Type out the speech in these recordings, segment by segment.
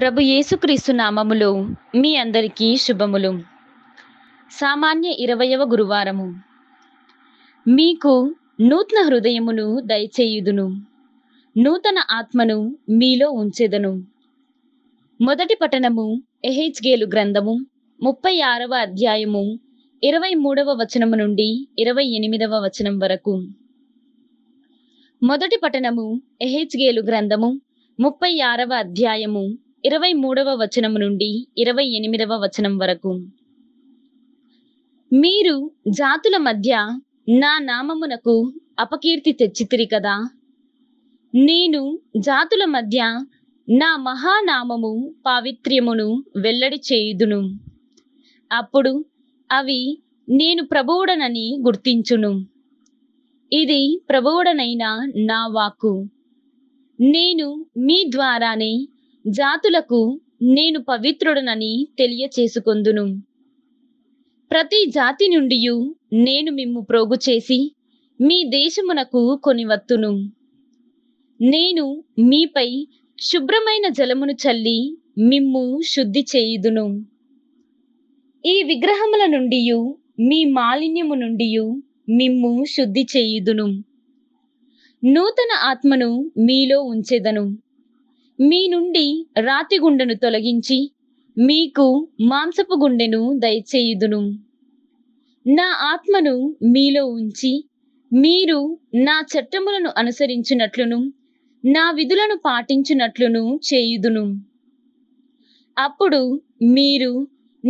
ప్రభు యేసుక్రీస్తు నామములో మీ అందరికీ శుభములు సామాన్య ఇరవయవ గురువారము మీకు నూతన హృదయమును దయచేయుదును నూతన ఆత్మను మీలో ఉంచెదను మొదటి పఠనము గేలు గ్రంథము ముప్పై ఆరవ అధ్యాయము ఇరవై మూడవ వచనము నుండి ఇరవై ఎనిమిదవ వచనం వరకు మొదటి పఠనము గేలు గ్రంథము ముప్పై ఆరవ అధ్యాయము ఇరవై మూడవ వచనం నుండి ఇరవై ఎనిమిదవ వచనం వరకు మీరు జాతుల మధ్య నా నామమునకు అపకీర్తి తెచ్చితిరి కదా నేను జాతుల మధ్య నా మహానామము పావిత్ర్యమును వెల్లడి చేయుదును అప్పుడు అవి నేను ప్రభువుడనని గుర్తించును ఇది ప్రభువుడనైన నా వాక్కు నేను మీ ద్వారానే జాతులకు నేను పవిత్రుడనని తెలియచేసుకొందును ప్రతి జాతి నుండి నేను మిమ్ము ప్రోగు చేసి మీ దేశమునకు కొనివత్తును నేను మీపై శుభ్రమైన జలమును చల్లి మిమ్ము శుద్ధి చేయుదును ఈ విగ్రహముల నుండి మీ మాలిన్యము నుండి మిమ్ము శుద్ధి చేయుదును నూతన ఆత్మను మీలో ఉంచెదను మీ నుండి రాతి గుండెను తొలగించి మీకు మాంసపు గుండెను దయచేయుదును నా ఆత్మను మీలో ఉంచి మీరు నా చట్టములను అనుసరించినట్లును నా విధులను పాటించినట్లును చేయుదును అప్పుడు మీరు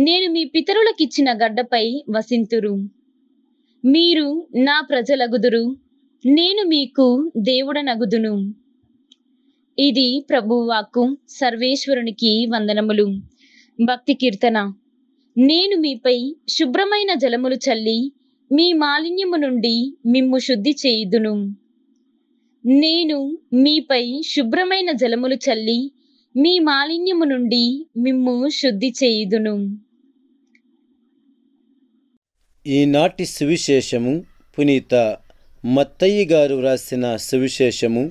నేను మీ పితరులకిచ్చిన గడ్డపై వసింతురు మీరు నా ప్రజలగుదురు నేను మీకు దేవుడనగుదును ఇది ప్రభువాకు సర్వేశ్వరునికి వందనములు భక్తి కీర్తన నేను మీపై శుభ్రమైన జలములు చల్లి మీ మాలిన్యము నుండి మిమ్ము శుద్ధి చేయుదును నేను మీపై శుభ్రమైన జలములు చల్లి మీ మాలిన్యము నుండి మిమ్ము శుద్ధి చేయుదును ఈనాటి సువిశేషము పునీత మత్తయ్య గారు వ్రాసిన సువిశేషము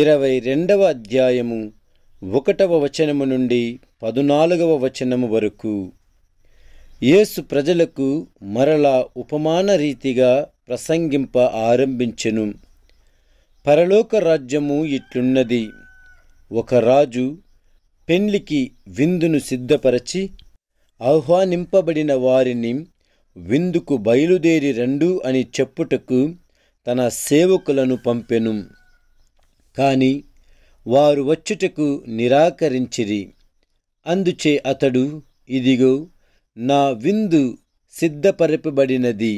ఇరవై రెండవ అధ్యాయము ఒకటవ వచనము నుండి పదునాలుగవ వచనము వరకు యేసు ప్రజలకు మరలా ఉపమాన రీతిగా ప్రసంగింప ఆరంభించెను పరలోక రాజ్యము ఇట్లున్నది ఒక రాజు పెండ్లికి విందును సిద్ధపరచి ఆహ్వానింపబడిన వారిని విందుకు బయలుదేరి రండు అని చెప్పుటకు తన సేవకులను పంపెను కాని వారు వచ్చుటకు నిరాకరించిరి అందుచే అతడు ఇదిగో నా విందు సిద్ధపరపబడినది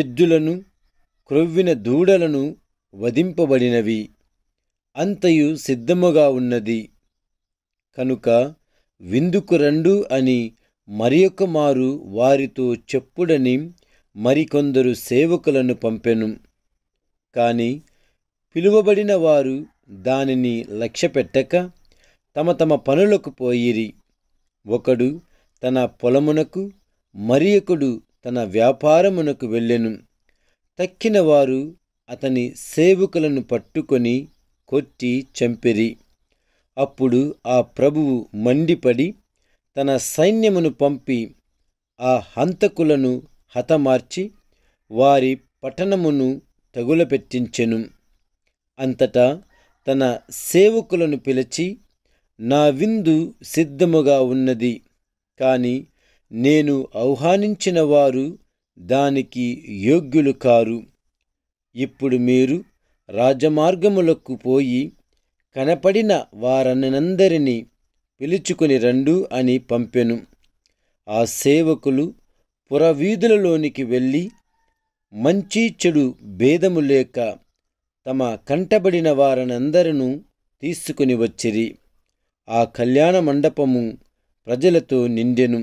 ఎద్దులను క్రొవ్విన దూడలను వధింపబడినవి అంతయు సిద్ధముగా ఉన్నది కనుక విందుకు రండు అని మరియొక మారు వారితో చెప్పుడని మరికొందరు సేవకులను పంపెను కానీ పిలువబడిన వారు దానిని లక్ష్యపెట్టక తమ తమ పనులకు పోయిరి ఒకడు తన పొలమునకు మరి ఒకడు తన వ్యాపారమునకు వెళ్ళెను తక్కిన వారు అతని సేవకులను పట్టుకొని కొట్టి చంపిరి అప్పుడు ఆ ప్రభువు మండిపడి తన సైన్యమును పంపి ఆ హంతకులను హతమార్చి వారి పట్టణమును తగులపెట్టించెను అంతటా తన సేవకులను పిలిచి నా విందు సిద్ధముగా ఉన్నది కాని నేను ఆహ్వానించిన వారు దానికి యోగ్యులు కారు ఇప్పుడు మీరు రాజమార్గములకు పోయి కనపడిన వారనందరినీ పిలుచుకుని రండు అని పంపెను ఆ సేవకులు పురవీధులలోనికి వెళ్ళి మంచి చెడు భేదము లేక తమ కంటబడిన వారనందరూ తీసుకుని వచ్చిరి ఆ కళ్యాణ మండపము ప్రజలతో నిండెను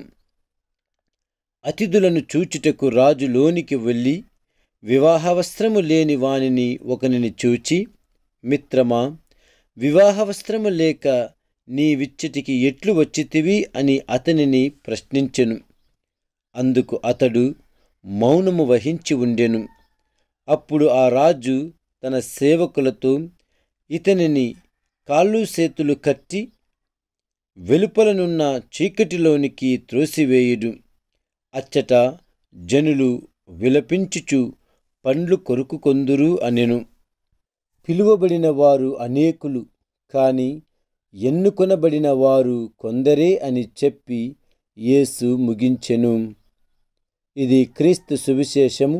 అతిథులను చూచుటకు రాజు లోనికి వెళ్ళి వివాహవస్త్రము లేని వానిని ఒకనిని చూచి మిత్రమా వివాహవస్త్రము లేక నీ విచ్చటికి ఎట్లు వచ్చితివి అని అతనిని ప్రశ్నించెను అందుకు అతడు మౌనము వహించి ఉండెను అప్పుడు ఆ రాజు తన సేవకులతో ఇతనిని కాళ్ళు చేతులు కట్టి వెలుపలనున్న చీకటిలోనికి త్రోసివేయుడు అచ్చట జనులు విలపించుచు పండ్లు కొరుకుకొందురు అనెను పిలువబడిన వారు అనేకులు కాని ఎన్నుకొనబడిన వారు కొందరే అని చెప్పి యేసు ముగించెను ఇది క్రీస్తు సువిశేషము